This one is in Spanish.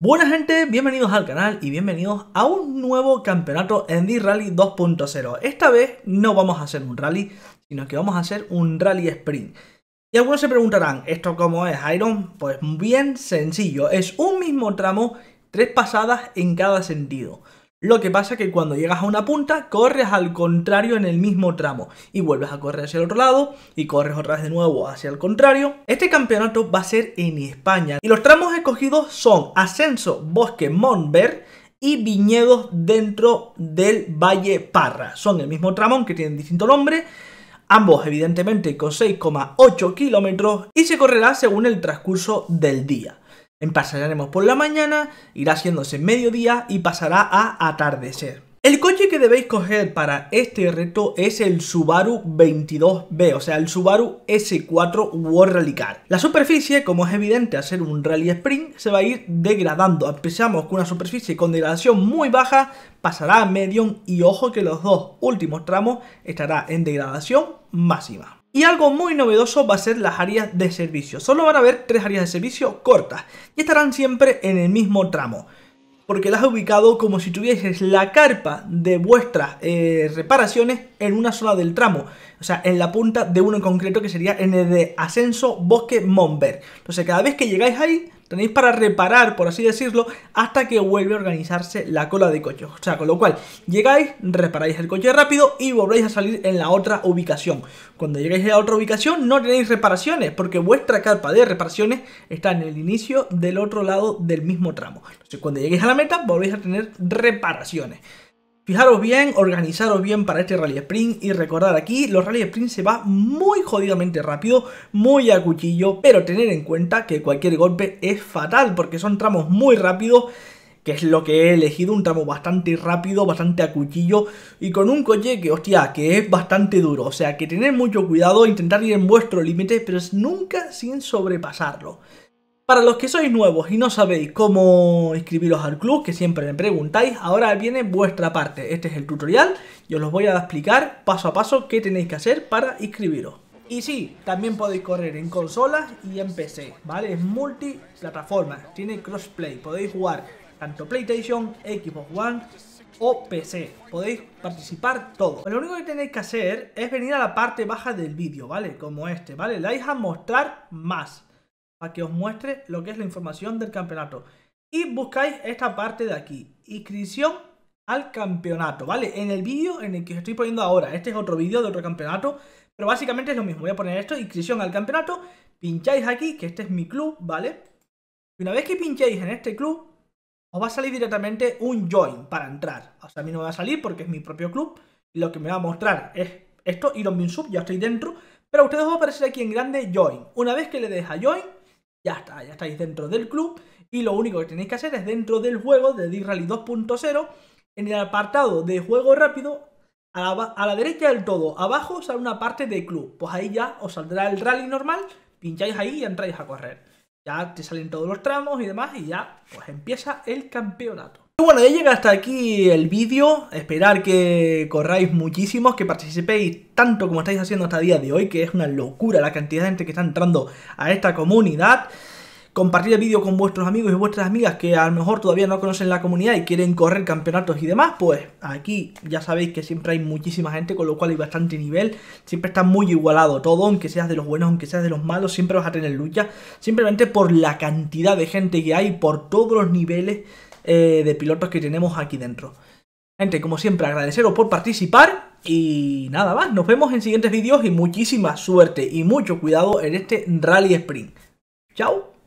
Buena gente, bienvenidos al canal y bienvenidos a un nuevo campeonato Andy Rally 2.0. Esta vez no vamos a hacer un rally, sino que vamos a hacer un rally sprint. Y algunos se preguntarán, ¿esto cómo es Iron? Pues bien sencillo, es un mismo tramo, tres pasadas en cada sentido. Lo que pasa es que cuando llegas a una punta, corres al contrario en el mismo tramo y vuelves a correr hacia el otro lado y corres otra vez de nuevo hacia el contrario. Este campeonato va a ser en España y los tramos escogidos son Ascenso, Bosque, Montver y viñedos dentro del Valle Parra. Son el mismo tramo, que tienen distinto nombre. Ambos, evidentemente, con 6,8 kilómetros y se correrá según el transcurso del día. Empezaremos por la mañana, irá haciéndose mediodía y pasará a atardecer. El coche que debéis coger para este reto es el Subaru 22B, o sea el Subaru S4 World Rally Car. La superficie, como es evidente al ser un rally sprint, se va a ir degradando. Empezamos con una superficie con degradación muy baja, pasará a medium y ojo que los dos últimos tramos estará en degradación máxima. Y algo muy novedoso va a ser las áreas de servicio. Solo van a haber tres áreas de servicio cortas y estarán siempre en el mismo tramo. Porque las he ubicado como si tuvieses la carpa de vuestras eh, reparaciones en una sola del tramo. O sea, en la punta de uno en concreto que sería en el de ascenso bosque Monver. Entonces cada vez que llegáis ahí tenéis para reparar, por así decirlo, hasta que vuelve a organizarse la cola de coche. O sea, con lo cual, llegáis, reparáis el coche rápido y volvéis a salir en la otra ubicación. Cuando llegáis a la otra ubicación no tenéis reparaciones, porque vuestra carpa de reparaciones está en el inicio del otro lado del mismo tramo. Entonces, cuando lleguéis a la meta, volvéis a tener reparaciones. Fijaros bien, organizaros bien para este Rally Sprint y recordar aquí, los Rally Sprint se va muy jodidamente rápido, muy a cuchillo, pero tener en cuenta que cualquier golpe es fatal porque son tramos muy rápidos que es lo que he elegido, un tramo bastante rápido, bastante a cuchillo y con un coche que, hostia, que es bastante duro. O sea, que tener mucho cuidado, intentar ir en vuestro límite, pero nunca sin sobrepasarlo. Para los que sois nuevos y no sabéis cómo inscribiros al club, que siempre me preguntáis, ahora viene vuestra parte. Este es el tutorial y os lo voy a explicar paso a paso qué tenéis que hacer para inscribiros. Y sí, también podéis correr en consolas y en PC, ¿vale? Es multiplataforma, tiene crossplay, podéis jugar tanto PlayStation, Xbox One o PC. Podéis participar todo. Lo único que tenéis que hacer es venir a la parte baja del vídeo, ¿vale? Como este, ¿vale? Le vais a mostrar más para que os muestre lo que es la información del campeonato. Y buscáis esta parte de aquí, inscripción al campeonato, ¿vale? En el vídeo en el que os estoy poniendo ahora, este es otro vídeo de otro campeonato, pero básicamente es lo mismo. Voy a poner esto, inscripción al campeonato, pincháis aquí, que este es mi club, ¿vale? Y una vez que pincháis en este club, os va a salir directamente un join para entrar. O sea, a mí no me va a salir porque es mi propio club. Y lo que me va a mostrar es esto, Iron Bean Sub, ya estoy dentro. Pero a ustedes os va a aparecer aquí en grande join. Una vez que le deis a join, ya está, ya estáis dentro del club y lo único que tenéis que hacer es dentro del juego de D-Rally 2.0, en el apartado de juego rápido, a la, derecha del todo, abajo sale una parte de club. Pues ahí ya os saldrá el rally normal, pincháis ahí y entráis a correr. Ya te salen todos los tramos y demás y ya pues empieza el campeonato. Y bueno, ya llega hasta aquí el vídeo, esperar que corráis muchísimos, que participéis tanto como estáis haciendo hasta el día de hoy, que es una locura la cantidad de gente que está entrando a esta comunidad. Compartir el vídeo con vuestros amigos y vuestras amigas que a lo mejor todavía no conocen la comunidad y quieren correr campeonatos y demás, pues aquí ya sabéis que siempre hay muchísima gente, con lo cual hay bastante nivel, siempre está muy igualado todo, aunque seas de los buenos, aunque seas de los malos, siempre vas a tener lucha, simplemente por la cantidad de gente que hay, por todos los niveles eh, de pilotos que tenemos aquí dentro. Gente, como siempre, agradeceros por participar y nada más. Nos vemos en siguientes vídeos y muchísima suerte y mucho cuidado en este Rally Sprint. Chao.